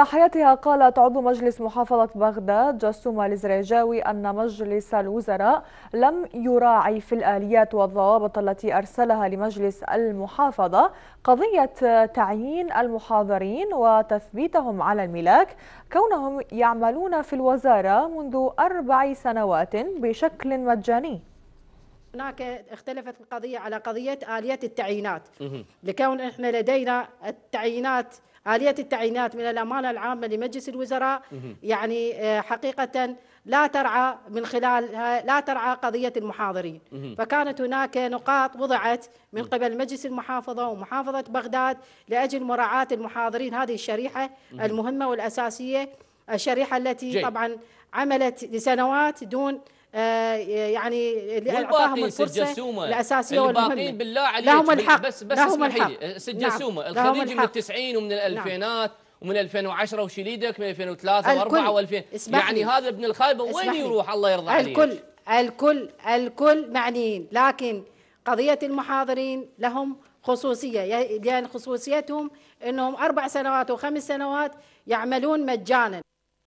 حياتها قالت عضو مجلس محافظة بغداد جاسوما الزريجاوي أن مجلس الوزراء لم يراعي في الآليات والضوابط التي أرسلها لمجلس المحافظة قضية تعيين المحاضرين وتثبيتهم على الملاك كونهم يعملون في الوزارة منذ أربع سنوات بشكل مجاني هناك اختلفت القضية على قضية آلية التعيينات لكون إحنا لدينا التعيينات آلية التعيينات من الأمانة العامة لمجلس الوزراء يعني آه، حقيقة لا ترعى من خلال لا ترعى قضية المحاضرين فكانت هناك نقاط وضعت من قبل مجلس المحافظة ومحافظة بغداد لأجل مراعاة المحاضرين هذه الشريحة المهمة والأساسية الشريحة التي طبعا عملت لسنوات دون آه، يعني لاعطائهم الفرصه الاساسيه والباقيين بالله عليك لهم الحق بس بس لهم الحق لي سجسومه نعم. الخليجي من التسعين ومن نعم. الالفينات نعم. ومن 2010 وشليدك من 2003 و4 و2000 يعني هذا ابن الخايبه وين يروح الله يرضى عليه الكل الكل الكل معنيين لكن قضيه المحاضرين لهم خصوصيه لان خصوصيتهم انهم اربع سنوات وخمس سنوات يعملون مجانا